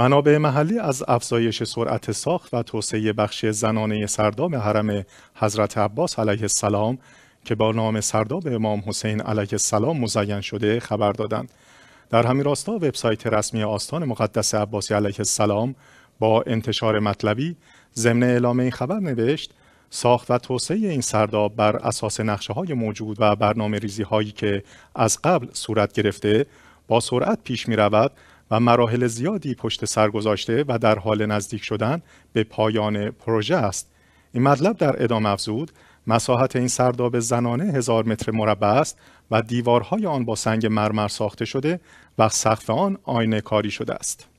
منابع محلی از افزایش سرعت ساخت و توسعه بخش زنانه سرداب حرم حضرت عباس علیه السلام که با نام سرداب امام حسین علیه السلام مزین شده خبر دادند. در همین راستا وبسایت رسمی آستان مقدس عباسی علیه السلام با انتشار مطلبی ضمن اعلام این خبر نوشت ساخت و توسعه این سرداب بر اساس نقشه های موجود و برنامه ریزی هایی که از قبل صورت گرفته با سرعت پیش می رود و مراحل زیادی پشت سر گذاشته و در حال نزدیک شدن به پایان پروژه است این مطلب در ادامه افزود مساحت این سرداب زنانه هزار متر مربع است و دیوارهای آن با سنگ مرمر ساخته شده و سقف آن آینه کاری شده است